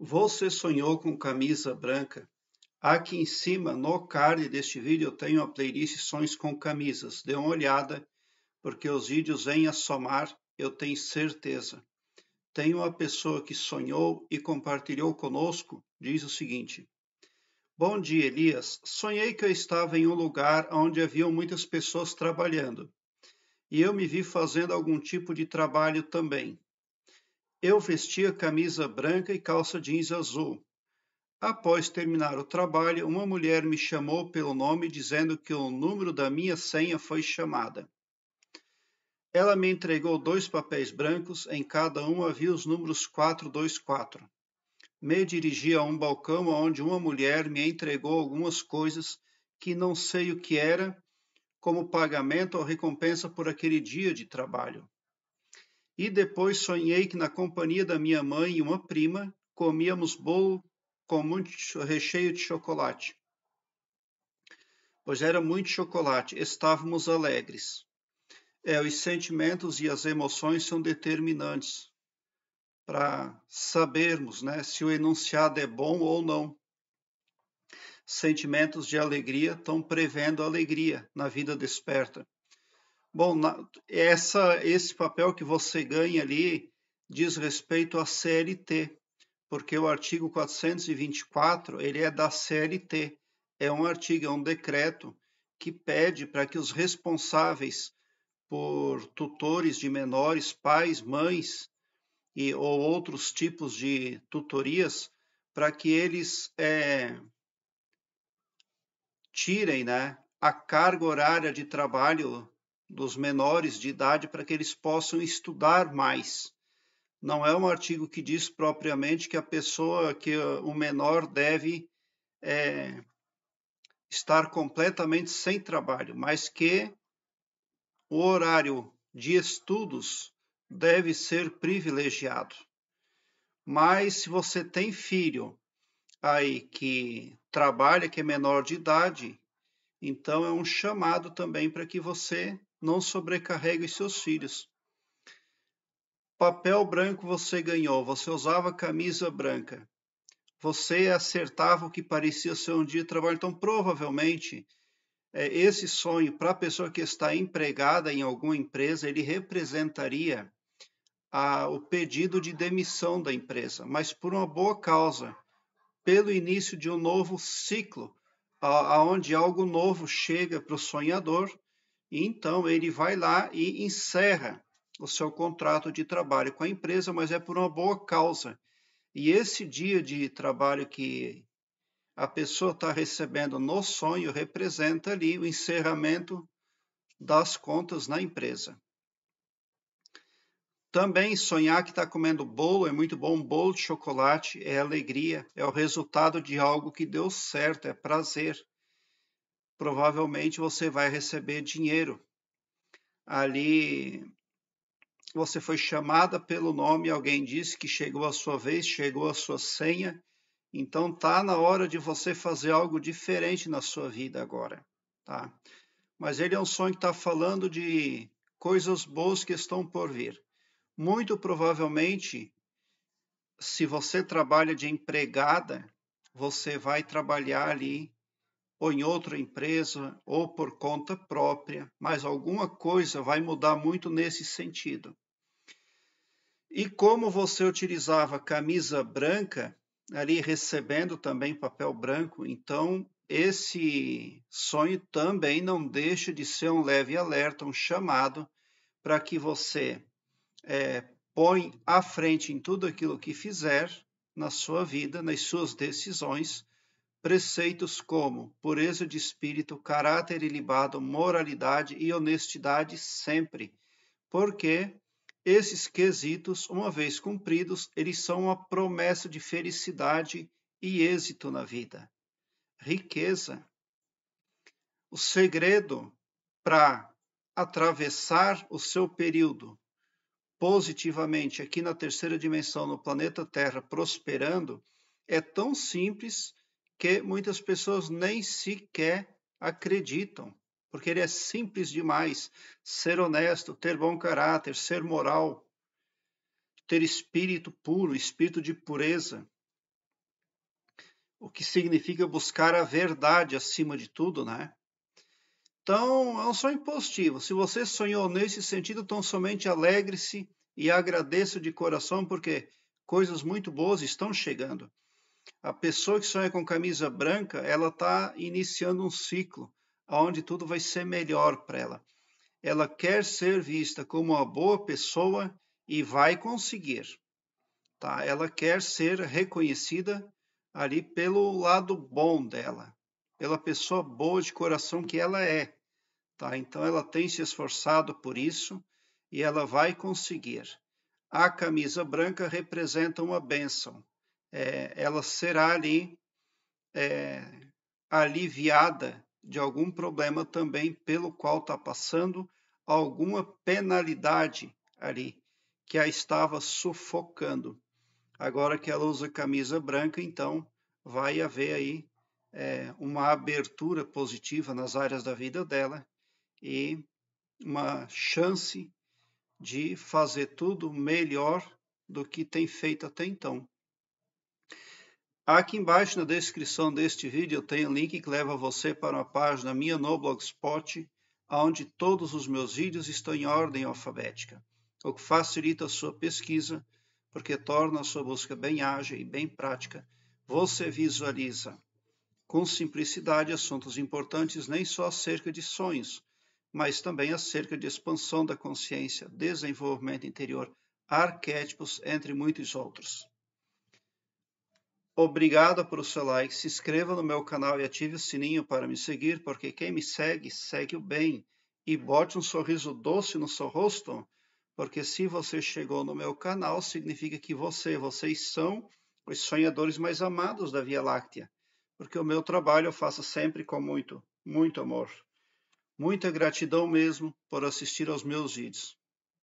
Você sonhou com camisa branca? Aqui em cima, no card deste vídeo, eu tenho a playlist Sonhos com Camisas. Dê uma olhada, porque os vídeos vêm a somar, eu tenho certeza. Tem uma pessoa que sonhou e compartilhou conosco, diz o seguinte. Bom dia, Elias. Sonhei que eu estava em um lugar onde haviam muitas pessoas trabalhando. E eu me vi fazendo algum tipo de trabalho também eu vestia camisa branca e calça jeans azul. Após terminar o trabalho, uma mulher me chamou pelo nome dizendo que o número da minha senha foi chamada. Ela me entregou dois papéis brancos, em cada um havia os números 424. Me dirigi a um balcão onde uma mulher me entregou algumas coisas que não sei o que era, como pagamento ou recompensa por aquele dia de trabalho. E depois sonhei que na companhia da minha mãe e uma prima comíamos bolo com muito recheio de chocolate. Pois era muito chocolate, estávamos alegres. É, os sentimentos e as emoções são determinantes para sabermos né, se o enunciado é bom ou não. Sentimentos de alegria estão prevendo alegria na vida desperta. Bom, na, essa, esse papel que você ganha ali diz respeito à CLT, porque o artigo 424 ele é da CLT, é um artigo, é um decreto que pede para que os responsáveis por tutores de menores, pais, mães e ou outros tipos de tutorias, para que eles é, tirem, né, a carga horária de trabalho dos menores de idade para que eles possam estudar mais. Não é um artigo que diz propriamente que a pessoa, que o menor deve é, estar completamente sem trabalho, mas que o horário de estudos deve ser privilegiado. Mas se você tem filho aí que trabalha, que é menor de idade, então é um chamado também para que você não sobrecarregue seus filhos. Papel branco você ganhou, você usava camisa branca. Você acertava o que parecia ser um dia de trabalho. Então, provavelmente, é, esse sonho, para a pessoa que está empregada em alguma empresa, ele representaria a, o pedido de demissão da empresa, mas por uma boa causa, pelo início de um novo ciclo, aonde algo novo chega para o sonhador e então ele vai lá e encerra o seu contrato de trabalho com a empresa, mas é por uma boa causa. E esse dia de trabalho que a pessoa está recebendo no sonho representa ali o encerramento das contas na empresa. Também sonhar que está comendo bolo é muito bom. Um bolo de chocolate é alegria, é o resultado de algo que deu certo, é prazer provavelmente você vai receber dinheiro. Ali você foi chamada pelo nome, alguém disse que chegou a sua vez, chegou a sua senha. Então tá na hora de você fazer algo diferente na sua vida agora, tá? Mas ele é um sonho que está falando de coisas boas que estão por vir. Muito provavelmente, se você trabalha de empregada, você vai trabalhar ali ou em outra empresa, ou por conta própria, mas alguma coisa vai mudar muito nesse sentido. E como você utilizava camisa branca, ali recebendo também papel branco, então esse sonho também não deixa de ser um leve alerta, um chamado para que você é, põe à frente em tudo aquilo que fizer na sua vida, nas suas decisões, preceitos como pureza de espírito, caráter ilibado, moralidade e honestidade sempre, porque esses quesitos, uma vez cumpridos, eles são uma promessa de felicidade e êxito na vida. Riqueza. O segredo para atravessar o seu período positivamente aqui na terceira dimensão no planeta Terra prosperando é tão simples que muitas pessoas nem sequer acreditam, porque ele é simples demais. Ser honesto, ter bom caráter, ser moral, ter espírito puro, espírito de pureza. O que significa buscar a verdade acima de tudo, né? Então, é um sonho positivo. Se você sonhou nesse sentido, tão somente alegre-se e agradeça de coração, porque coisas muito boas estão chegando. A pessoa que sonha com camisa branca, ela está iniciando um ciclo onde tudo vai ser melhor para ela. Ela quer ser vista como uma boa pessoa e vai conseguir. Tá? Ela quer ser reconhecida ali pelo lado bom dela, pela pessoa boa de coração que ela é. Tá? Então ela tem se esforçado por isso e ela vai conseguir. A camisa branca representa uma bênção, é, ela será ali é, aliviada de algum problema também pelo qual está passando, alguma penalidade ali que a estava sufocando. Agora que ela usa camisa branca, então vai haver aí é, uma abertura positiva nas áreas da vida dela e uma chance de fazer tudo melhor do que tem feito até então. Aqui embaixo na descrição deste vídeo eu tenho um link que leva você para uma página minha no Blogspot, onde todos os meus vídeos estão em ordem alfabética, o que facilita a sua pesquisa, porque torna a sua busca bem ágil e bem prática. Você visualiza com simplicidade assuntos importantes nem só acerca de sonhos, mas também acerca de expansão da consciência, desenvolvimento interior, arquétipos, entre muitos outros. Obrigado por seu like, se inscreva no meu canal e ative o sininho para me seguir, porque quem me segue, segue o bem. E bote um sorriso doce no seu rosto, porque se você chegou no meu canal, significa que você, vocês são os sonhadores mais amados da Via Láctea. Porque o meu trabalho eu faço sempre com muito, muito amor. Muita gratidão mesmo por assistir aos meus vídeos.